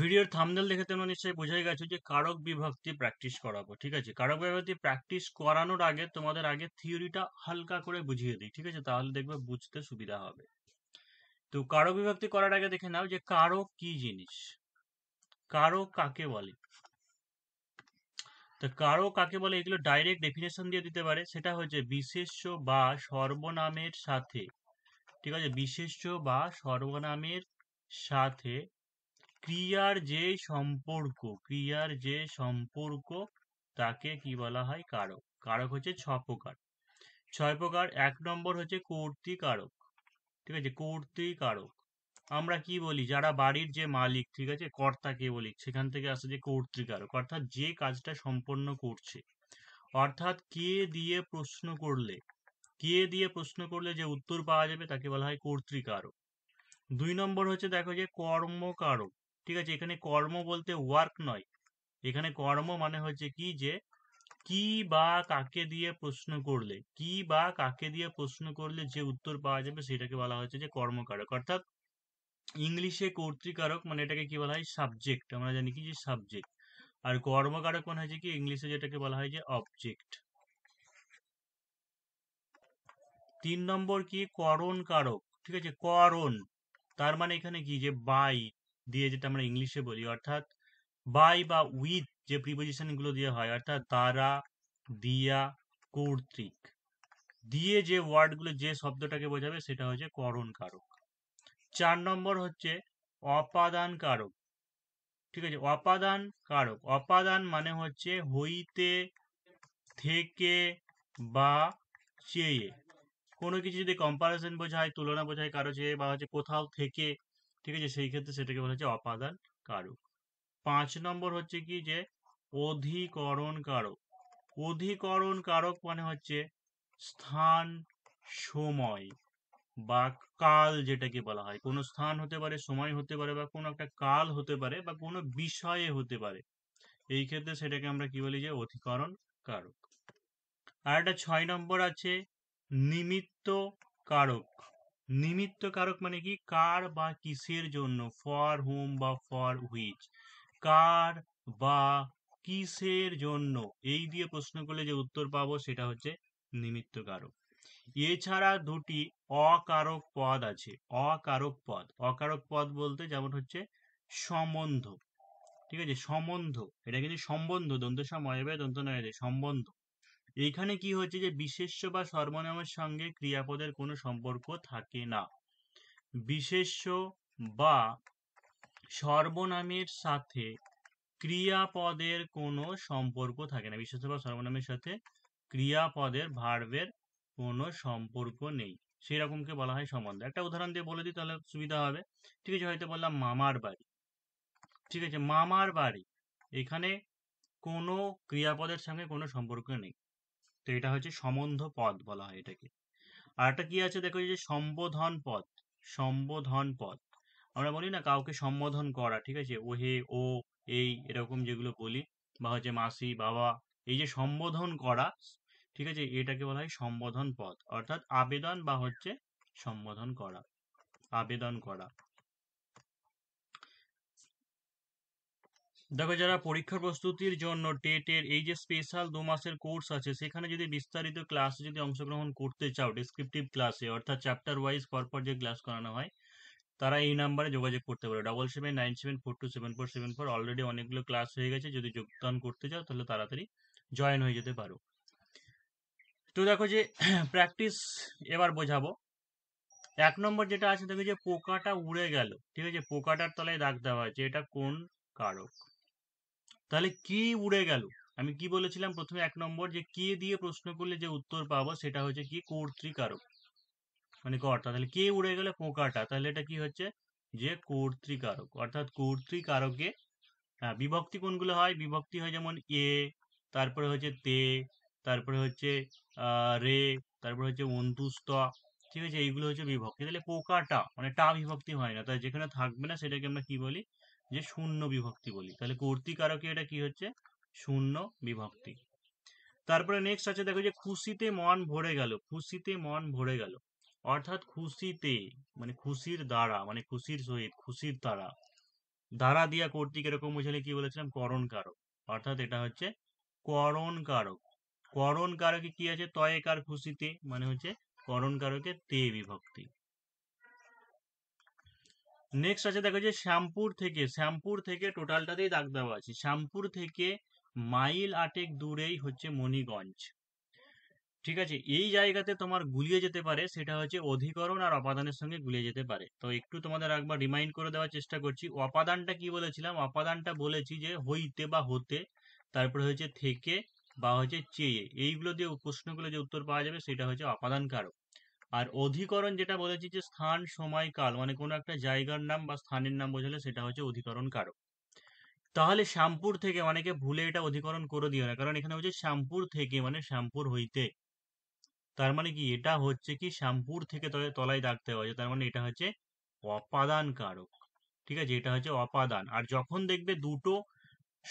ভিডিওর থামদেল দেখে তোমরা নিশ্চয়ই বোঝাই গেছো যে কারক বিভক্তি প্র্যাকটিস করাবো ঠিক আছে কারক বিভক্তি প্র্যাকটিস করানোর আগে তোমাদের আগে থিওরিটা হালকা করে বুঝিয়ে দিই ঠিক আছে তাহলে দেখবে বুঝতে সুবিধা হবে তো কারক বিভক্তি করার আগে দেখে নাও যে কারক কি জিনিস কারক কাকে বলে তো কারো কাকে বলে এগুলো ডাইরেক্ট ডেফিনেশন দিয়ে দিতে পারে সেটা হচ্ছে বিশেষ্য বা সর্বনামের সাথে ঠিক আছে বিশেষ্য বা সর্বনামের সাথে ক্রিয়ার যে সম্পর্ক ক্রিয়ার যে সম্পর্ক তাকে কি বলা হয় কারক কারক হচ্ছে ছ প্রকার ছয় প্রকার এক নম্বর হচ্ছে কর্তৃকারক ঠিক আছে কর্তৃকারক আমরা কি বলি যারা বাড়ির যে মালিক ঠিক আছে কর্তাকে বলি সেখান থেকে আসে যে কর্তৃকারক অর্থাৎ যে কাজটা সম্পন্ন করছে অর্থাৎ কে দিয়ে প্রশ্ন করলে কে দিয়ে প্রশ্ন করলে যে উত্তর পাওয়া যাবে তাকে বলা হয় কর্তৃকারক দুই নম্বর হচ্ছে দেখো যে কর্মকারক ঠিক আছে এখানে কর্ম বলতে ওয়ার্ক নয় এখানে কর্ম মানে হচ্ছে কি যে কি বা কাকে দিয়ে প্রশ্ন করলে কি বা কাকে দিয়ে প্রশ্ন করলে যে উত্তর পাওয়া যাবে সেটাকে বলা হচ্ছে যে কর্মকারক অর্থাৎ ইংলিশে কর্তৃকারক মানে এটাকে কি বলা হয় সাবজেক্ট আমরা জানি কি যে সাবজেক্ট আর কর্মকারক মানে হচ্ছে কি ইংলিশে যেটাকে বলা হয় যে অবজেক্ট তিন নম্বর কি করণ কারক ঠিক আছে করণ তার মানে এখানে কি যে বাই দিয়ে যেটা আমরা ইংলিশে বলি অর্থাৎ বাই বা উইথ যে প্রিপোজিশনগুলো দিয়ে হয় অর্থাৎ তারা দিয়া কর্তৃক দিয়ে যে ওয়ার্ডগুলো যে শব্দটাকে বোঝাবে সেটা হচ্ছে করণ কারক চার নম্বর হচ্ছে অপাদান কারক ঠিক আছে অপাদান কারক অপাদান মানে হচ্ছে হইতে থেকে বা চেয়ে কোনো কিছু যদি কম্পারিজন বোঝায় তুলনা বোঝায় কারো চেয়ে বা হচ্ছে কোথাও থেকে ঠিক আছে সেই ক্ষেত্রে সেটাকে বলা হচ্ছে অপাদান কারক পাঁচ নম্বর হচ্ছে কি যে অধিকরণ কারক অধিকরণ কারক মানে হচ্ছে স্থান সময় বা কাল যেটাকে বলা হয় কোনো স্থান হতে পারে সময় হতে পারে বা কোনো একটা কাল হতে পারে বা কোনো বিষয়ে হতে পারে এই ক্ষেত্রে সেটাকে আমরা কি বলি যে অধিকরণ কারক আর একটা ছয় নম্বর আছে নিমিত্ত কারক নিমিত্ত কারক মানে কি কার বা কিসের জন্য ফর হুম বা ফর হুইচ কার বা কিসের জন্য এই দিয়ে প্রশ্ন করলে যে উত্তর পাবো সেটা হচ্ছে নিমিত্ত কারক এছাড়া দুটি অকারক পদ আছে অকারক পদ অকারক পদ বলতে যেমন হচ্ছে সম্বন্ধ ঠিক আছে সম্বন্ধ এটা কিন্তু সম্বন্ধ দন্ত সময় দন্ত নয় সম্বন্ধ এইখানে কি হচ্ছে যে বিশেষ্য বা সর্বনামের সঙ্গে ক্রিয়াপদের কোনো সম্পর্ক থাকে না বিশেষ্য বা সর্বনামের সাথে ক্রিয়াপদের কোনো সম্পর্ক থাকে না বিশেষ্য বা সর্বনামের সাথে ক্রিয়াপদের ভার্বের কোনো সম্পর্ক নেই সেই রকমকে বলা হয় সম্বন্ধ একটা উদাহরণ দিয়ে বলে দিই তাহলে সুবিধা হবে ঠিক আছে হয়তো বললাম মামার বাড়ি ঠিক আছে মামার বাড়ি এখানে কোনো ক্রিয়াপদের সঙ্গে কোনো সম্পর্ক নেই তো এটা হচ্ছে সম্বন্ধ পদ বলা হয় এটাকে আর একটা কি আছে দেখো যে সম্বোধন পদ সম্বোধন পদ আমরা বলি না কাউকে সম্বোধন করা ঠিক আছে ও হে ও এই এরকম যেগুলো বলি বা হচ্ছে মাসি বাবা এই যে সম্বোধন করা ঠিক আছে এটাকে বলা হয় সম্বোধন পদ অর্থাৎ আবেদন বা হচ্ছে সম্বোধন করা আবেদন করা দেখো যারা পরীক্ষার প্রস্তুতির জন্য টেটের এই যে স্পেশাল দু মাসের কোর্স আছে সেখানে যদি বিস্তারিত ক্লাসে যদি অংশগ্রহণ করতে চাও ডিসক্রিপটিভ ক্লাসে অর্থাৎ চ্যাপ্টার ওয়াইজ পরপর যে ক্লাস করানো হয় তারা এই নাম্বারে যোগাযোগ করতে পারো double seven nine seven four two seven four seven four already অনেকগুলো ক্লাস হয়ে গেছে যদি যোগদান করতে চাও তাহলে তাড়াতাড়ি জয়েন হয়ে যেতে পারো তো দেখো যে প্র্যাকটিস এবার বোঝাবো এক নম্বর যেটা আছে দেখো যে পোকাটা উড়ে গেল ঠিক আছে পোকাটার তলায় দাগ দেওয়া হয়েছে এটা কোন কারক তাহলে কি উড়ে গেল আমি কি বলেছিলাম প্রথমে এক নম্বর যে কে দিয়ে প্রশ্ন করলে যে উত্তর পাবো সেটা হচ্ছে কি কর্তৃকারক মানে কর্তা তাহলে কে উড়ে গেলে পোকাটা তাহলে এটা কি হচ্ছে যে কর্তৃকারক অর্থাৎ কর্তৃকারকে বিভক্তি কোনগুলো হয় বিভক্তি হয় যেমন এ তারপরে হচ্ছে তে তারপরে হচ্ছে রে তারপরে হচ্ছে অন্তুস্ত ঠিক আছে এইগুলো হচ্ছে বিভক্তি তাহলে পোকাটা মানে টা বিভক্তি হয় না তাই যেখানে থাকবে না সেটাকে আমরা কি বলি যে শূন্য বিভক্তি বলি তাহলে কর্তিকারকে এটা কি হচ্ছে শূন্য বিভক্তি তারপরে নেক্সট আছে দেখো যে খুশিতে মন ভরে গেল খুশিতে মন ভরে গেল অর্থাৎ খুশিতে মানে খুশির দ্বারা মানে খুশির সহিত খুশির দ্বারা দ্বারা দিয়া কর্তৃক এরকম বুঝলে কি বলেছিলাম করণ কারক অর্থাৎ এটা হচ্ছে করণ কারক করণ কারকে কি আছে তয়েকার খুশিতে মানে হচ্ছে করণ কারকে তে বিভক্তি নেক্সট আছে দেখো যে শ্যামপুর থেকে শ্যামপুর থেকে টোটালটাতেই দাগ দেওয়া আছে শ্যামপুর থেকে মাইল আটেক দূরেই হচ্ছে মণিগঞ্জ ঠিক আছে এই জায়গাতে তোমার গুলিয়ে যেতে পারে সেটা হচ্ছে অধিকরণ আর অপাদানের সঙ্গে গুলিয়ে যেতে পারে তো একটু তোমাদের একবার রিমাইন্ড করে দেওয়ার চেষ্টা করছি অপাদানটা কি বলেছিলাম অপাদানটা বলেছি যে হইতে বা হতে তারপরে হচ্ছে থেকে বা হচ্ছে চেয়ে এইগুলো দিয়ে প্রশ্নগুলো যে উত্তর পাওয়া যাবে সেটা হচ্ছে অপাদান কারক আর অধিকরণ যেটা বলেছি যে স্থান সময় কাল মানে কোনো একটা জায়গার নাম বা স্থানের নাম বোঝালে সেটা হচ্ছে অধিকরণ কারক তাহলে শ্যামপুর থেকে অনেকে ভুলে এটা অধিকরণ করে দিও না কারণ এখানে হচ্ছে শ্যামপুর থেকে মানে শ্যামপুর হইতে তার মানে কি এটা হচ্ছে কি শ্যামপুর থেকে তলায় ডাকতে দেওয়া হয়েছে তার মানে এটা হচ্ছে অপাদান কারক ঠিক আছে এটা হচ্ছে অপাদান আর যখন দেখবে দুটো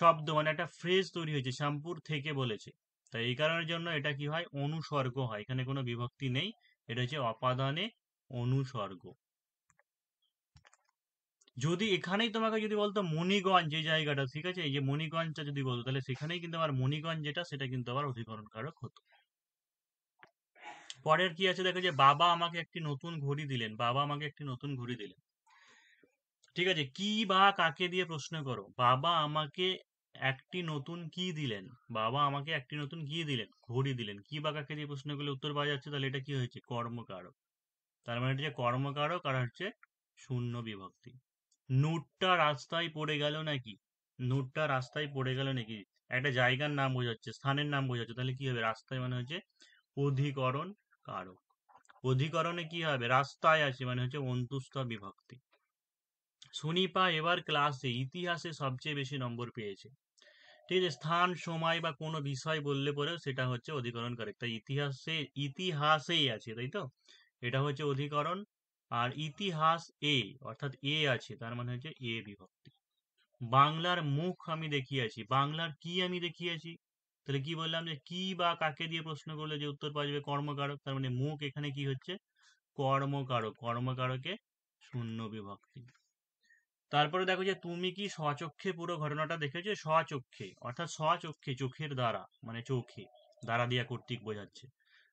শব্দ মানে একটা ফ্রেজ তৈরি হয়েছে শ্যামপুর থেকে বলেছে তাই এই কারণের জন্য এটা কি হয় অনুসর্গ হয় এখানে কোনো বিভক্তি নেই এটা হচ্ছে অপাদানে অনুসর্গ যদি এখানেই তোমাকে যদি বলতো মণিগঞ্জ যে জায়গাটা ঠিক আছে এই যে মণিগঞ্জটা যদি বলতো তাহলে সেখানেই কিন্তু আমার মণিগঞ্জ যেটা সেটা কিন্তু আবার অধিকরণ কারক হতো পরের কি আছে দেখো যে বাবা আমাকে একটি নতুন ঘড়ি দিলেন বাবা আমাকে একটি নতুন ঘড়ি দিলেন ঠিক আছে কি বা কাকে দিয়ে প্রশ্ন করো বাবা আমাকে একটি নতুন কি দিলেন বাবা আমাকে একটি নতুন কি দিলেন ঘড়ি দিলেন কি বা কাকে যে করলে উত্তর পাওয়া যাচ্ছে তাহলে এটা কি হয়েছে কর্মকারক তার মানে এটা কর্মকারক আর হচ্ছে শূন্য বিভক্তি নুটটা রাস্তায় পড়ে গেল নাকি নোটটা রাস্তায় পড়ে গেল নাকি একটা জায়গার নাম বোঝাচ্ছে স্থানের নাম বোঝাচ্ছে তাহলে কি হবে রাস্তায় মানে হচ্ছে অধিকরণ কারক অধিকরণে কি হবে রাস্তায় আছে মানে হচ্ছে অন্তুস্থ বিভক্তি সুনিপা এবার ক্লাসে ইতিহাসে সবচেয়ে বেশি নম্বর পেয়েছে ঠিক আছে স্থান সময় বা কোনো বিষয় বললে পরেও সেটা হচ্ছে অধিকরণ কারেক্ট তাই ইতিহাসে ইতিহাসেই আছে তাই তো এটা হচ্ছে অধিকরণ আর ইতিহাস এ অর্থাৎ এ আছে তার মানে হচ্ছে এ বিভক্তি বাংলার মুখ আমি দেখিয়েছি বাংলার কি আমি দেখিয়েছি তাহলে কি বললাম যে কি বা কাকে দিয়ে প্রশ্ন করলে যে উত্তর পাওয়া যাবে কর্মকারক তার মানে মুখ এখানে কি হচ্ছে কর্মকারক কর্মকারকে শূন্য বিভক্তি তারপরে দেখো যে তুমি কি স্বচক্ষে পুরো ঘটনাটা দেখেছো স্বচক্ষে অর্থাৎ স্বচক্ষে চোখের দ্বারা মানে চোখে দ্বারা দিয়া কর্তৃক বোঝাচ্ছে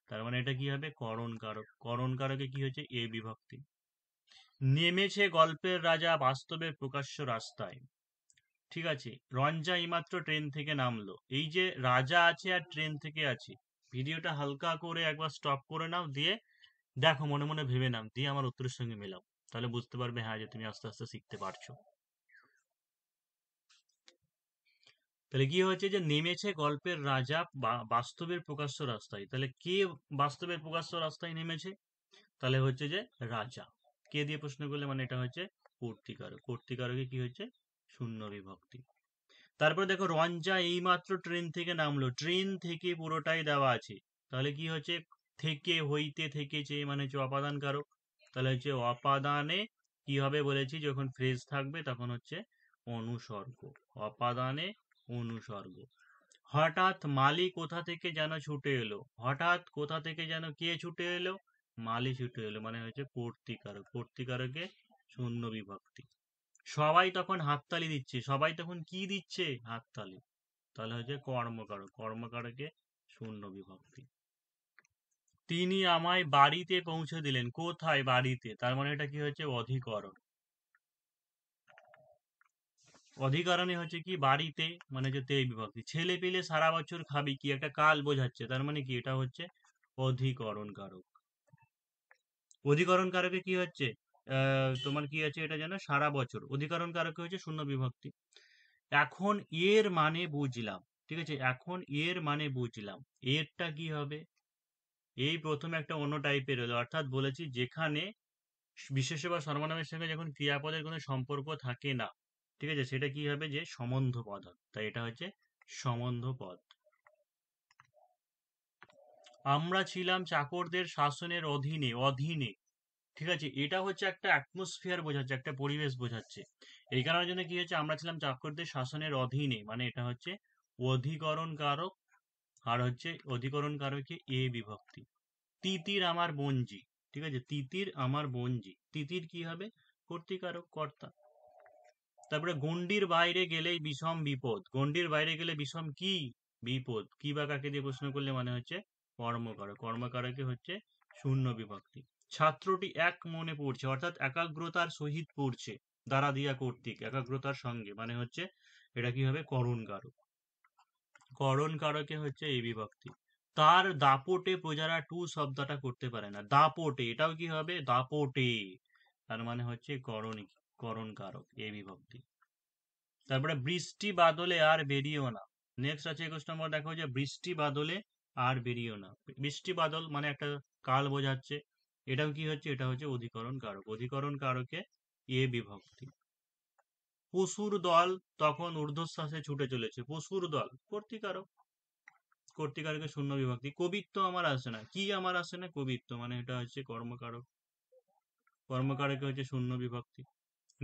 তার মানে এটা কি হবে করণ কারক করণ কারকে কি হয়েছে এ বিভক্তি নেমেছে গল্পের রাজা বাস্তবের প্রকাশ্য রাস্তায় ঠিক আছে রঞ্জা এইমাত্র ট্রেন থেকে নামলো এই যে রাজা আছে আর ট্রেন থেকে আছে ভিডিওটা হালকা করে একবার স্টপ করে নাও দিয়ে দেখো মনে মনে ভেবে নাও দিয়ে আমার উত্তরের সঙ্গে মেলাও তাহলে বুঝতে পারবে হ্যাঁ যে তুমি আস্তে আস্তে শিখতে পারছো তাহলে কি হয়েছে যে নেমেছে গল্পের রাজা বাস্তবের প্রকাশ্য রাস্তায় তাহলে কে বাস্তবের প্রকাশ্য রাস্তায় নেমেছে তাহলে হচ্ছে যে রাজা কে দিয়ে প্রশ্ন করলে মানে এটা হচ্ছে কর্তিকার কর্তিকারকে কি হচ্ছে শূন্য বিভক্তি তারপর দেখো রঞ্জা এইমাত্র ট্রেন থেকে নামলো ট্রেন থেকে পুরোটাই দেওয়া আছে তাহলে কি হচ্ছে থেকে হইতে থেকে মানে যে মানে হচ্ছে অপাদান কারক তাহলে হচ্ছে অপাদানে কি হবে বলেছি যখন ফ্রেজ থাকবে তখন হচ্ছে অনুসর্গ অপাদানে অনুসর্গ হঠাৎ মালি কোথা থেকে যেন ছুটে এলো হঠাৎ কোথা থেকে যেন কে ছুটে এলো মালি ছুটে এলো মানে হচ্ছে কর্তিকারক কর্তিকারকে শূন্য বিভক্তি সবাই তখন হাততালি দিচ্ছে সবাই তখন কি দিচ্ছে হাততালি তাহলে হচ্ছে কর্মকারক কর্মকারকে শূন্য বিভক্তি তিনি আমায় বাড়িতে পৌঁছে দিলেন কোথায় বাড়িতে তার মানে এটা কি হচ্ছে অধিকরণ অধিকরণে হচ্ছে কি বাড়িতে মানে যে তে বিভক্তি ছেলে পেলে সারা বছর খাবি কি একটা কাল বোঝাচ্ছে তার মানে কি এটা হচ্ছে অধিকরণ কারক অধিকরণ কারকে কি হচ্ছে তোমার কি আছে এটা যেন সারা বছর অধিকরণ কারকে হচ্ছে শূন্য বিভক্তি এখন এর মানে বুঝলাম ঠিক আছে এখন এর মানে বুঝলাম এরটা কি হবে এই প্রথম একটা অন্য টাইপের হলো অর্থাৎ বলেছি যেখানে বিশেষ বা সর্বনামের সঙ্গে যখন ক্রিয়াপদের কোনো সম্পর্ক থাকে না ঠিক আছে সেটা কি হবে যে সম্বন্ধ পদ হবে তাই এটা হচ্ছে সম্বন্ধ পদ আমরা ছিলাম চাকরদের শাসনের অধীনে অধীনে ঠিক আছে এটা হচ্ছে একটা অ্যাটমসফিয়ার বোঝাচ্ছে একটা পরিবেশ বোঝাচ্ছে এই কারণের জন্য কি হচ্ছে আমরা ছিলাম চাকরদের শাসনের অধীনে মানে এটা হচ্ছে অধিকরণ কারক আর হচ্ছে অধিকরণ কারকে এ বিভক্তি তিতির আমার বঞ্জি ঠিক আছে তিতির আমার বঞ্জি তিতির কি হবে কর্তিকারক কর্তা তারপরে গণ্ডির বাইরে গেলে বিষম বিপদ গণ্ডির বাইরে গেলে বিষম কি বিপদ কি বা কাকে দিয়ে প্রশ্ন করলে মানে হচ্ছে কর্মকারক কর্মকারকে হচ্ছে শূন্য বিভক্তি ছাত্রটি এক মনে পড়ছে অর্থাৎ একাগ্রতার সহিত পড়ছে দ্বারা দিয়া কর্তৃক একাগ্রতার সঙ্গে মানে হচ্ছে এটা কি হবে করণ কারক করণ কারকে হচ্ছে এই বিভক্তি তার দাপটে প্রজারা টু শব্দটা করতে পারে না দাপটে এটাও কি হবে দাপটে তার মানে হচ্ছে করণ করণ কারক এই বিভক্তি তারপরে বৃষ্টি বাদলে আর বেরিয়েও না নেক্সট আছে একুশ নম্বর দেখো যে বৃষ্টি বাদলে আর বেরিয়েও না বৃষ্টি বাদল মানে একটা কাল বোঝাচ্ছে এটাও কি হচ্ছে এটা হচ্ছে অধিকরণ কারক অধিকরণ কারকে এ বিভক্তি পশুর দল তখন ঊর্ধ্বশ্বাসে ছুটে চলেছে পশুর দল কর্তিকারক কর্তিকারকে শূন্য বিভক্তি কবিত্ব আমার আসে না কি আমার আসে না কবিত্ব মানে এটা হচ্ছে কর্মকারক কর্মকারকে হচ্ছে শূন্য বিভক্তি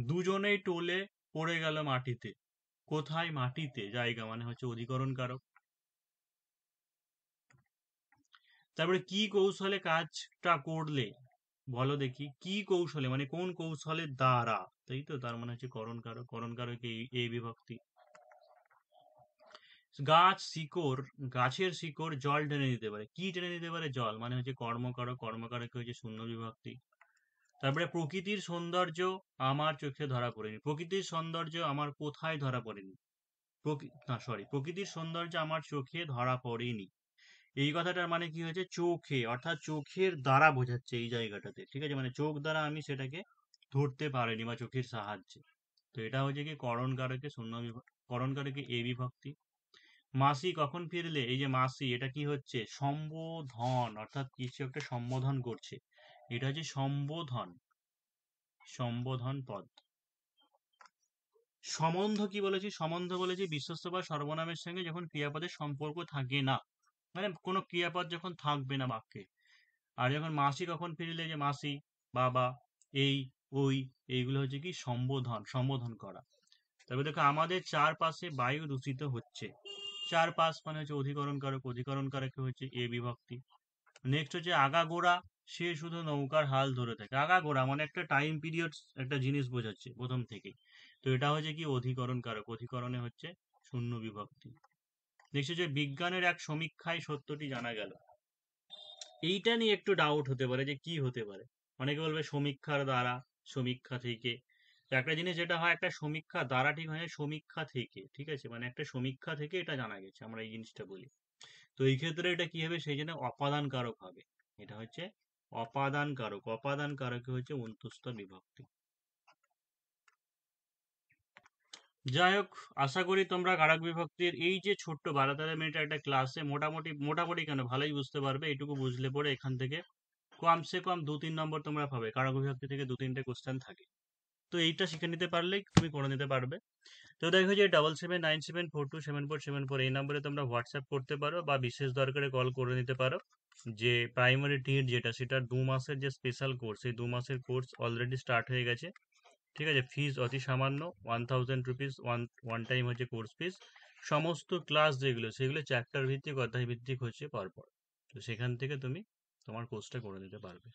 দুজনেই টোলে পড়ে গেল মাটিতে কোথায় মাটিতে জায়গা মানে হচ্ছে অধিকরণ কারক তারপরে কি কৌশলে কাজটা করলে বলো দেখি কি কৌশলে মানে কোন কৌশলের দ্বারা তাই তো তার মানে হচ্ছে করণ করণকারক করণকারক এই এই বিভক্তি গাছ শিকর গাছের শিকর জল টেনে নিতে পারে কি টেনে নিতে পারে জল মানে হচ্ছে কর্মকারক কর্মকারকে হচ্ছে শূন্য বিভক্তি তারপরে প্রকৃতির সৌন্দর্য আমার চোখে ধরা পড়েনি প্রকৃতির সৌন্দর্য আমার কোথায় ধরা পড়েনি না সরি প্রকৃতির সৌন্দর্য আমার চোখে ধরা পড়েনি এই কথাটার মানে কি হয়েছে চোখে অর্থাৎ চোখের দ্বারা বোঝাচ্ছে এই জায়গাটাতে ঠিক আছে মানে চোখ দ্বারা আমি সেটাকে ধরতে পারেনি বা চোখের সাহায্যে তো এটা হচ্ছে কি করণ কারকে শূন্য বিভক্তি কারকে এ বিভক্তি মাসি কখন ফিরলে এই যে মাসি এটা কি হচ্ছে সম্বোধন অর্থাৎ কিছু একটা সম্বোধন করছে এটা হচ্ছে সম্বোধন সম্বোধন পদ সম্বন্ধ কি বলেছি সম্বন্ধ বলেছি বিশ্বস্ত বা সর্বনামের সঙ্গে যখন ক্রিয়াপদের সম্পর্ক থাকে না মানে কোনো ক্রিয়াপদ যখন থাকবে না বাক্যে আর যখন মাসি কখন ফিরলে যে মাসি বাবা এই ওই এইগুলো হচ্ছে কি সম্বোধন সম্বোধন করা তবে দেখো আমাদের চারপাশে বায়ু দূষিত হচ্ছে চারপাশ মানে হচ্ছে অধিকরণ কারক অধিকরণ কারক হচ্ছে এ বিভক্তি নেক্সট হচ্ছে আগাগোড়া সে শুধু নৌকার হাল ধরে থাকে আগাগোড়া মানে একটা টাইম পিরিয়ড একটা জিনিস বোঝাচ্ছে প্রথম থেকে তো এটা হচ্ছে কি অধিকরণ কারক অধিকরণে হচ্ছে শূন্য বিভক্তি নেক্সট হচ্ছে বিজ্ঞানের এক সমীক্ষায় সত্যটি জানা গেল এইটা নিয়ে একটু ডাউট হতে পারে যে কি হতে পারে অনেকে বলবে সমীক্ষার দ্বারা সমীক্ষা থেকে একটা জিনিস যেটা হয় একটা সমীক্ষা দ্বারা ঠিক হয় সমীক্ষা থেকে ঠিক আছে মানে একটা সমীক্ষা থেকে এটা জানা গেছে আমরা এই জিনিসটা বলি তো এই ক্ষেত্রে এটা কি হবে সেই জন্য অপাদান কারক হবে এটা হচ্ছে অপাদান কারক অপাদান কারক হচ্ছে অন্তঃস্থ বিভক্তি যাই হোক আশা করি তোমরা কারক বিভক্তির এই যে ছোট্ট বারো তেরো মিনিটের একটা ক্লাসে মোটামুটি মোটামুটি কেন ভালোই বুঝতে পারবে এটুকু বুঝলে পরে এখান থেকে কমসে কম দু তিন নম্বর তোমরা পাবে কারাগো বিভক্তি থেকে দু তিনটে কোশ্চেন থাকে তো এইটা শিখে নিতে পারলেই তুমি করে নিতে পারবে তো দেখো যে double seven nine seven four two seven four seven four এই নম্বরে তোমরা হোয়াটসঅ্যাপ করতে পারো বা বিশেষ দরকারে কল করে নিতে পারো যে প্রাইমারি টিট যেটা সেটা দু মাসের যে স্পেশাল কোর্স এই দু মাসের কোর্স অলরেডি স্টার্ট হয়ে গেছে ঠিক আছে ফিজ অতি সামান্য one thousand rupees one one time হচ্ছে কোর্স ফিজ সমস্ত ক্লাস যেগুলো সেগুলো চ্যাপ্টার ভিত্তিক অধ্যায় ভিত্তিক হচ্ছে পরপর তো সেখান থেকে তুমি তোমার কোর্সটা করে নিতে পারবে